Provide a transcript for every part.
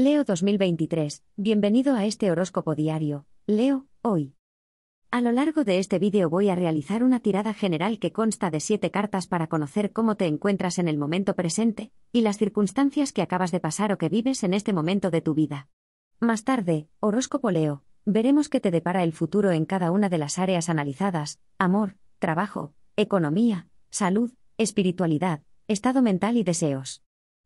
Leo 2023, bienvenido a este horóscopo diario, Leo, hoy. A lo largo de este vídeo voy a realizar una tirada general que consta de 7 cartas para conocer cómo te encuentras en el momento presente, y las circunstancias que acabas de pasar o que vives en este momento de tu vida. Más tarde, horóscopo Leo, veremos qué te depara el futuro en cada una de las áreas analizadas, amor, trabajo, economía, salud, espiritualidad, estado mental y deseos.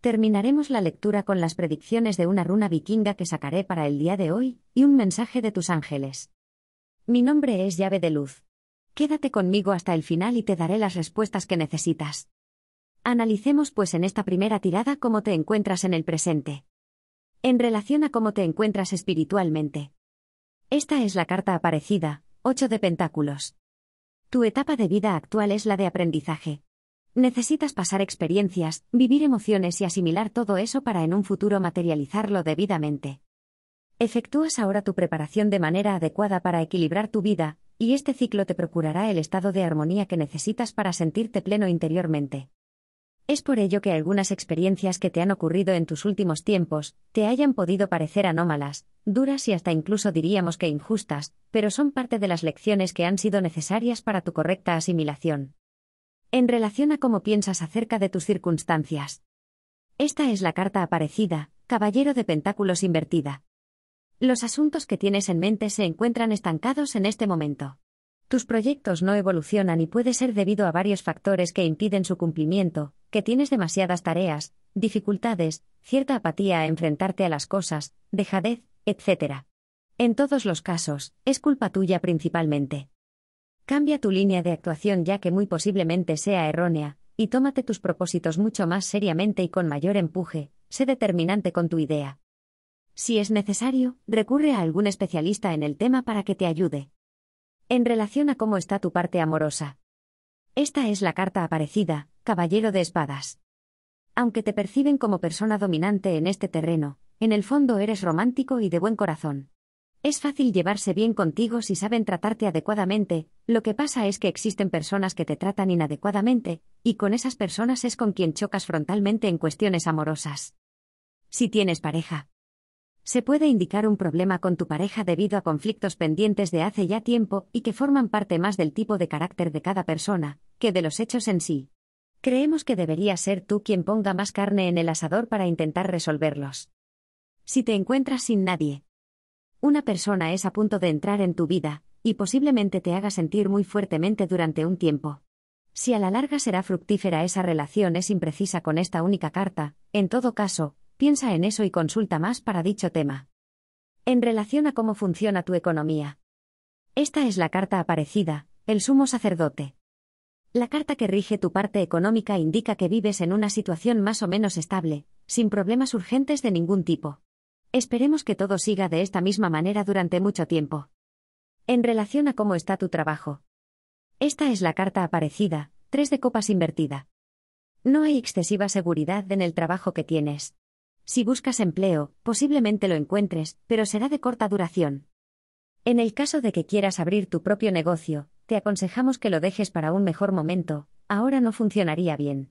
Terminaremos la lectura con las predicciones de una runa vikinga que sacaré para el día de hoy, y un mensaje de tus ángeles. Mi nombre es llave de luz. Quédate conmigo hasta el final y te daré las respuestas que necesitas. Analicemos pues en esta primera tirada cómo te encuentras en el presente. En relación a cómo te encuentras espiritualmente. Esta es la carta aparecida, 8 de Pentáculos. Tu etapa de vida actual es la de aprendizaje. Necesitas pasar experiencias, vivir emociones y asimilar todo eso para en un futuro materializarlo debidamente. Efectúas ahora tu preparación de manera adecuada para equilibrar tu vida, y este ciclo te procurará el estado de armonía que necesitas para sentirte pleno interiormente. Es por ello que algunas experiencias que te han ocurrido en tus últimos tiempos te hayan podido parecer anómalas, duras y hasta incluso diríamos que injustas, pero son parte de las lecciones que han sido necesarias para tu correcta asimilación en relación a cómo piensas acerca de tus circunstancias. Esta es la carta aparecida, Caballero de Pentáculos invertida. Los asuntos que tienes en mente se encuentran estancados en este momento. Tus proyectos no evolucionan y puede ser debido a varios factores que impiden su cumplimiento, que tienes demasiadas tareas, dificultades, cierta apatía a enfrentarte a las cosas, dejadez, etc. En todos los casos, es culpa tuya principalmente. Cambia tu línea de actuación ya que muy posiblemente sea errónea, y tómate tus propósitos mucho más seriamente y con mayor empuje, sé determinante con tu idea. Si es necesario, recurre a algún especialista en el tema para que te ayude. En relación a cómo está tu parte amorosa. Esta es la carta aparecida, Caballero de Espadas. Aunque te perciben como persona dominante en este terreno, en el fondo eres romántico y de buen corazón. Es fácil llevarse bien contigo si saben tratarte adecuadamente, lo que pasa es que existen personas que te tratan inadecuadamente, y con esas personas es con quien chocas frontalmente en cuestiones amorosas. Si tienes pareja. Se puede indicar un problema con tu pareja debido a conflictos pendientes de hace ya tiempo y que forman parte más del tipo de carácter de cada persona, que de los hechos en sí. Creemos que debería ser tú quien ponga más carne en el asador para intentar resolverlos. Si te encuentras sin nadie, una persona es a punto de entrar en tu vida, y posiblemente te haga sentir muy fuertemente durante un tiempo. Si a la larga será fructífera esa relación es imprecisa con esta única carta, en todo caso, piensa en eso y consulta más para dicho tema. En relación a cómo funciona tu economía. Esta es la carta aparecida, el sumo sacerdote. La carta que rige tu parte económica indica que vives en una situación más o menos estable, sin problemas urgentes de ningún tipo. Esperemos que todo siga de esta misma manera durante mucho tiempo. En relación a cómo está tu trabajo. Esta es la carta aparecida, tres de copas invertida. No hay excesiva seguridad en el trabajo que tienes. Si buscas empleo, posiblemente lo encuentres, pero será de corta duración. En el caso de que quieras abrir tu propio negocio, te aconsejamos que lo dejes para un mejor momento, ahora no funcionaría bien.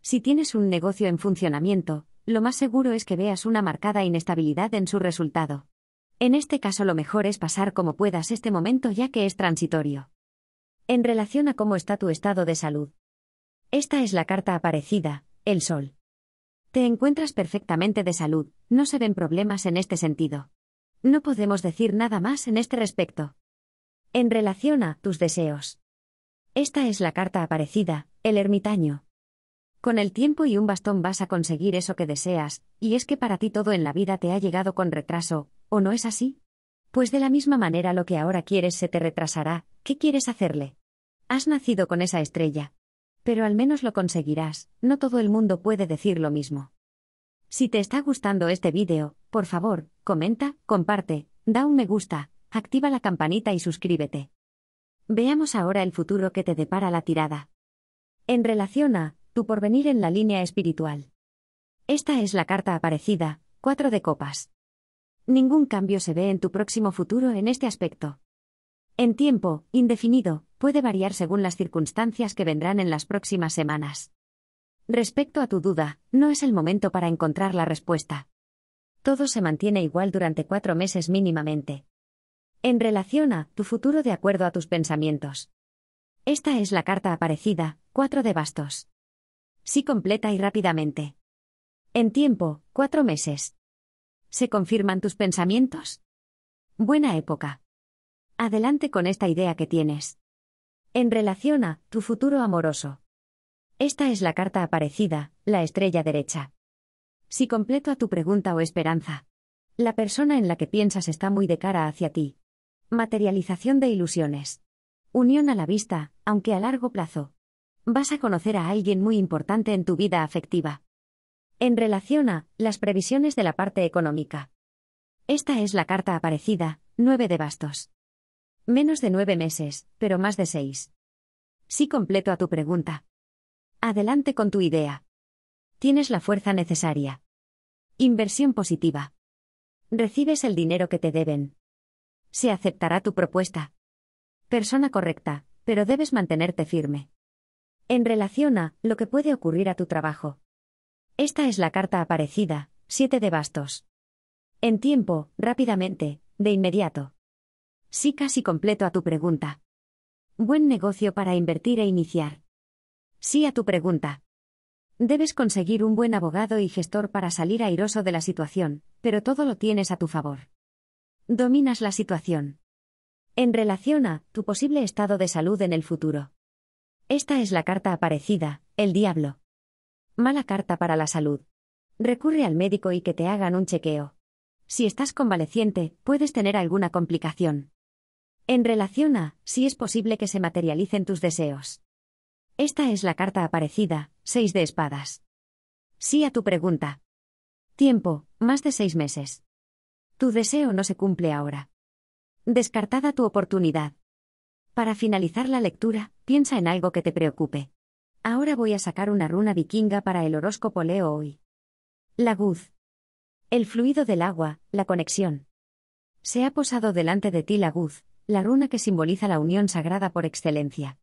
Si tienes un negocio en funcionamiento, lo más seguro es que veas una marcada inestabilidad en su resultado. En este caso lo mejor es pasar como puedas este momento ya que es transitorio. En relación a cómo está tu estado de salud. Esta es la carta aparecida, el sol. Te encuentras perfectamente de salud, no se ven problemas en este sentido. No podemos decir nada más en este respecto. En relación a tus deseos. Esta es la carta aparecida, el ermitaño. Con el tiempo y un bastón vas a conseguir eso que deseas, y es que para ti todo en la vida te ha llegado con retraso, ¿o no es así? Pues de la misma manera lo que ahora quieres se te retrasará, ¿qué quieres hacerle? Has nacido con esa estrella. Pero al menos lo conseguirás, no todo el mundo puede decir lo mismo. Si te está gustando este vídeo, por favor, comenta, comparte, da un me gusta, activa la campanita y suscríbete. Veamos ahora el futuro que te depara la tirada. En relación a, tu porvenir en la línea espiritual. Esta es la carta aparecida, cuatro de copas. Ningún cambio se ve en tu próximo futuro en este aspecto. En tiempo, indefinido, puede variar según las circunstancias que vendrán en las próximas semanas. Respecto a tu duda, no es el momento para encontrar la respuesta. Todo se mantiene igual durante cuatro meses mínimamente. En relación a tu futuro de acuerdo a tus pensamientos. Esta es la carta aparecida, cuatro de bastos. Sí completa y rápidamente. En tiempo, cuatro meses. ¿Se confirman tus pensamientos? Buena época. Adelante con esta idea que tienes. En relación a tu futuro amoroso. Esta es la carta aparecida, la estrella derecha. Si completo a tu pregunta o esperanza. La persona en la que piensas está muy de cara hacia ti. Materialización de ilusiones. Unión a la vista, aunque a largo plazo vas a conocer a alguien muy importante en tu vida afectiva. En relación a las previsiones de la parte económica. Esta es la carta aparecida, nueve de bastos. Menos de nueve meses, pero más de seis. Sí completo a tu pregunta. Adelante con tu idea. Tienes la fuerza necesaria. Inversión positiva. Recibes el dinero que te deben. Se aceptará tu propuesta. Persona correcta, pero debes mantenerte firme en relación a lo que puede ocurrir a tu trabajo. Esta es la carta aparecida, 7 de bastos. En tiempo, rápidamente, de inmediato. Sí, casi completo a tu pregunta. Buen negocio para invertir e iniciar. Sí a tu pregunta. Debes conseguir un buen abogado y gestor para salir airoso de la situación, pero todo lo tienes a tu favor. Dominas la situación. En relación a tu posible estado de salud en el futuro. Esta es la carta aparecida, el diablo. Mala carta para la salud. Recurre al médico y que te hagan un chequeo. Si estás convaleciente, puedes tener alguna complicación. En relación a, si es posible que se materialicen tus deseos. Esta es la carta aparecida, 6 de espadas. Sí a tu pregunta. Tiempo, más de seis meses. Tu deseo no se cumple ahora. Descartada tu oportunidad. Para finalizar la lectura, piensa en algo que te preocupe. Ahora voy a sacar una runa vikinga para el horóscopo Leo hoy. La El fluido del agua, la conexión. Se ha posado delante de ti la la runa que simboliza la unión sagrada por excelencia.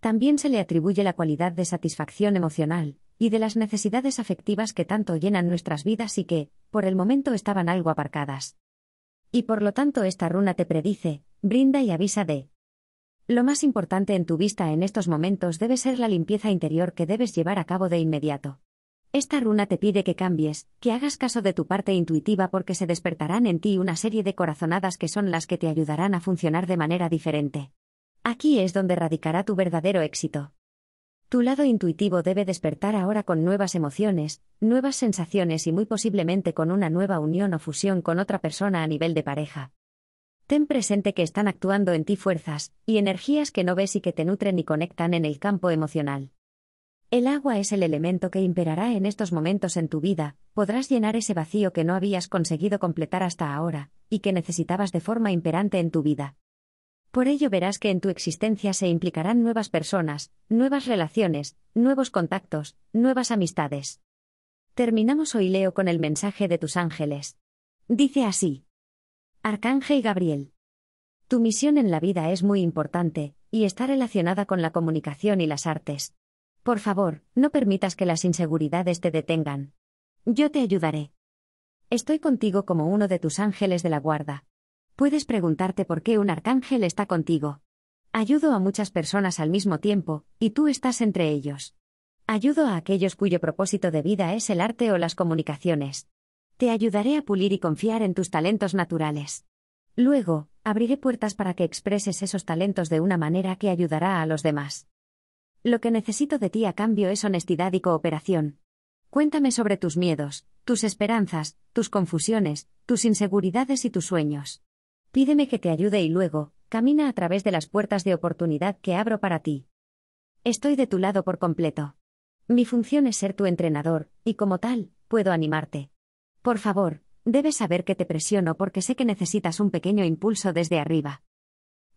También se le atribuye la cualidad de satisfacción emocional, y de las necesidades afectivas que tanto llenan nuestras vidas y que, por el momento, estaban algo aparcadas. Y por lo tanto esta runa te predice, brinda y avisa de lo más importante en tu vista en estos momentos debe ser la limpieza interior que debes llevar a cabo de inmediato. Esta runa te pide que cambies, que hagas caso de tu parte intuitiva porque se despertarán en ti una serie de corazonadas que son las que te ayudarán a funcionar de manera diferente. Aquí es donde radicará tu verdadero éxito. Tu lado intuitivo debe despertar ahora con nuevas emociones, nuevas sensaciones y muy posiblemente con una nueva unión o fusión con otra persona a nivel de pareja. Ten presente que están actuando en ti fuerzas y energías que no ves y que te nutren y conectan en el campo emocional. El agua es el elemento que imperará en estos momentos en tu vida, podrás llenar ese vacío que no habías conseguido completar hasta ahora, y que necesitabas de forma imperante en tu vida. Por ello verás que en tu existencia se implicarán nuevas personas, nuevas relaciones, nuevos contactos, nuevas amistades. Terminamos hoy Leo con el mensaje de tus ángeles. Dice así. Arcángel Gabriel. Tu misión en la vida es muy importante, y está relacionada con la comunicación y las artes. Por favor, no permitas que las inseguridades te detengan. Yo te ayudaré. Estoy contigo como uno de tus ángeles de la guarda. Puedes preguntarte por qué un arcángel está contigo. Ayudo a muchas personas al mismo tiempo, y tú estás entre ellos. Ayudo a aquellos cuyo propósito de vida es el arte o las comunicaciones. Te ayudaré a pulir y confiar en tus talentos naturales. Luego, abriré puertas para que expreses esos talentos de una manera que ayudará a los demás. Lo que necesito de ti a cambio es honestidad y cooperación. Cuéntame sobre tus miedos, tus esperanzas, tus confusiones, tus inseguridades y tus sueños. Pídeme que te ayude y luego, camina a través de las puertas de oportunidad que abro para ti. Estoy de tu lado por completo. Mi función es ser tu entrenador, y como tal, puedo animarte, por favor, debes saber que te presiono porque sé que necesitas un pequeño impulso desde arriba.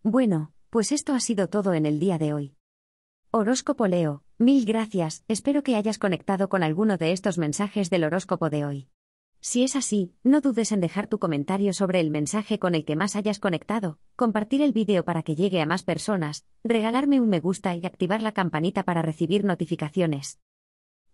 Bueno, pues esto ha sido todo en el día de hoy. Horóscopo Leo, mil gracias, espero que hayas conectado con alguno de estos mensajes del horóscopo de hoy. Si es así, no dudes en dejar tu comentario sobre el mensaje con el que más hayas conectado, compartir el vídeo para que llegue a más personas, regalarme un me gusta y activar la campanita para recibir notificaciones.